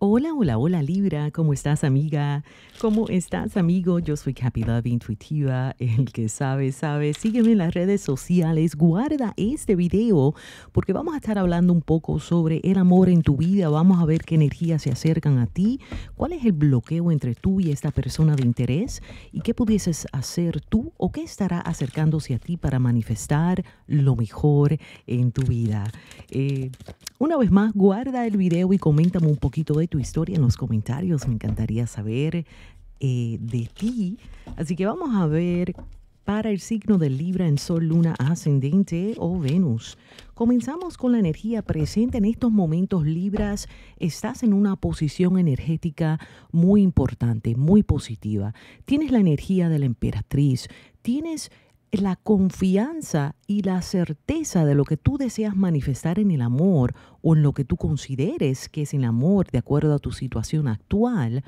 Hola, hola, hola Libra, ¿cómo estás amiga? ¿Cómo estás amigo? Yo soy Happy Intuitiva, el que sabe, sabe. Sígueme en las redes sociales, guarda este video porque vamos a estar hablando un poco sobre el amor en tu vida, vamos a ver qué energías se acercan a ti, cuál es el bloqueo entre tú y esta persona de interés y qué pudieses hacer tú o qué estará acercándose a ti para manifestar lo mejor en tu vida. Eh, una vez más, guarda el video y coméntame un poquito de tu historia en los comentarios. Me encantaría saber eh, de ti. Así que vamos a ver para el signo de Libra en Sol, Luna, Ascendente o Venus. Comenzamos con la energía presente en estos momentos, Libras. Estás en una posición energética muy importante, muy positiva. Tienes la energía de la emperatriz, tienes la confianza y la certeza de lo que tú deseas manifestar en el amor o en lo que tú consideres que es el amor de acuerdo a tu situación actual,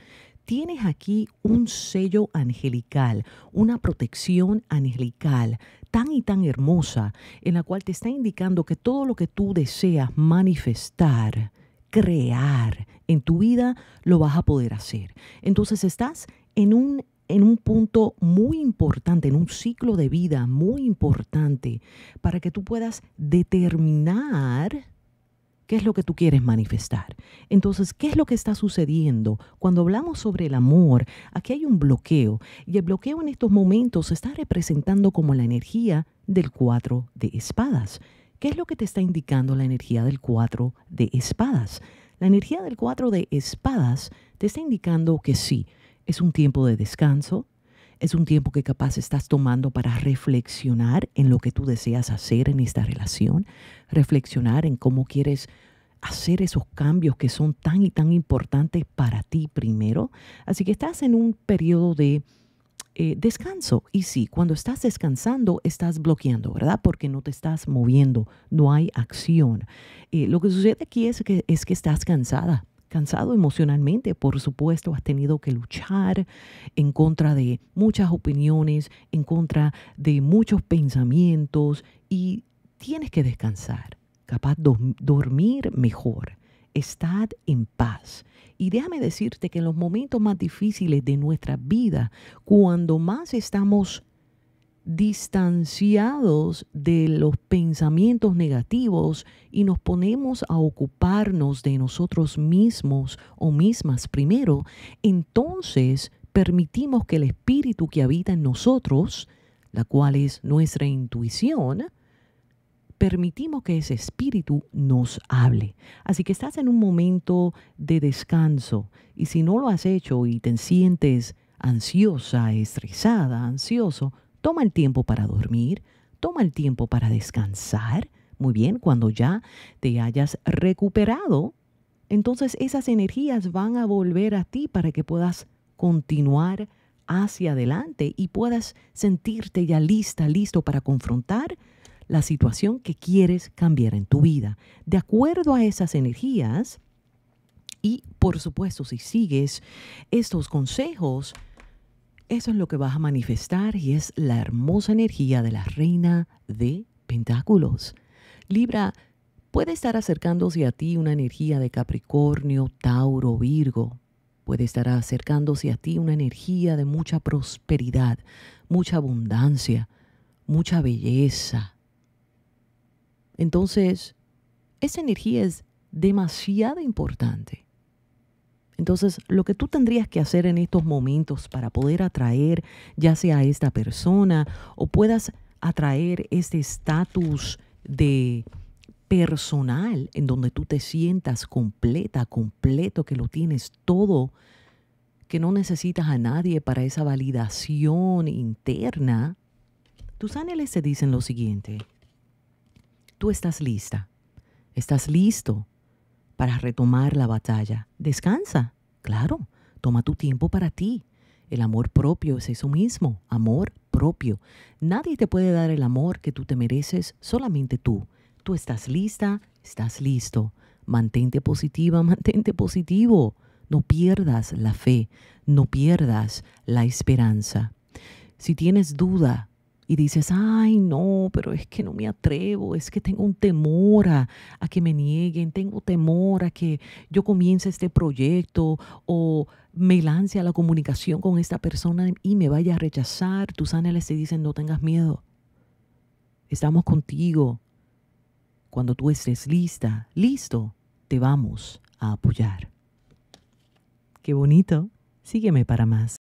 tienes aquí un sello angelical, una protección angelical tan y tan hermosa, en la cual te está indicando que todo lo que tú deseas manifestar, crear en tu vida, lo vas a poder hacer. Entonces estás en un en un punto muy importante, en un ciclo de vida muy importante, para que tú puedas determinar qué es lo que tú quieres manifestar. Entonces, ¿qué es lo que está sucediendo? Cuando hablamos sobre el amor, aquí hay un bloqueo y el bloqueo en estos momentos se está representando como la energía del cuatro de espadas. ¿Qué es lo que te está indicando la energía del cuatro de espadas? La energía del cuatro de espadas te está indicando que sí, es un tiempo de descanso, es un tiempo que capaz estás tomando para reflexionar en lo que tú deseas hacer en esta relación, reflexionar en cómo quieres hacer esos cambios que son tan y tan importantes para ti primero. Así que estás en un periodo de eh, descanso. Y sí, cuando estás descansando, estás bloqueando, ¿verdad? Porque no te estás moviendo, no hay acción. Eh, lo que sucede aquí es que, es que estás cansada, cansado emocionalmente, por supuesto, has tenido que luchar en contra de muchas opiniones, en contra de muchos pensamientos y tienes que descansar, capaz de dormir mejor, estar en paz. Y déjame decirte que en los momentos más difíciles de nuestra vida, cuando más estamos distanciados de los pensamientos negativos y nos ponemos a ocuparnos de nosotros mismos o mismas primero, entonces permitimos que el espíritu que habita en nosotros, la cual es nuestra intuición, permitimos que ese espíritu nos hable. Así que estás en un momento de descanso y si no lo has hecho y te sientes ansiosa, estresada, ansioso, Toma el tiempo para dormir, toma el tiempo para descansar. Muy bien, cuando ya te hayas recuperado, entonces esas energías van a volver a ti para que puedas continuar hacia adelante y puedas sentirte ya lista, listo para confrontar la situación que quieres cambiar en tu vida. De acuerdo a esas energías, y por supuesto si sigues estos consejos, eso es lo que vas a manifestar y es la hermosa energía de la reina de pentáculos. Libra puede estar acercándose a ti una energía de Capricornio, Tauro, Virgo. Puede estar acercándose a ti una energía de mucha prosperidad, mucha abundancia, mucha belleza. Entonces, esa energía es demasiado importante. Entonces, lo que tú tendrías que hacer en estos momentos para poder atraer ya sea a esta persona o puedas atraer este estatus de personal en donde tú te sientas completa, completo, que lo tienes todo, que no necesitas a nadie para esa validación interna, tus ángeles te dicen lo siguiente, tú estás lista, estás listo para retomar la batalla. Descansa, claro, toma tu tiempo para ti. El amor propio es eso mismo, amor propio. Nadie te puede dar el amor que tú te mereces, solamente tú. Tú estás lista, estás listo. Mantente positiva, mantente positivo. No pierdas la fe, no pierdas la esperanza. Si tienes duda, y dices, ay, no, pero es que no me atrevo, es que tengo un temor a, que me nieguen, tengo temor a que yo comience este proyecto o me lance a la comunicación con esta persona y me vaya a rechazar, tus ángeles te dicen, no tengas miedo, estamos contigo. Cuando tú estés lista, listo, te vamos a apoyar. Qué bonito. Sígueme para más.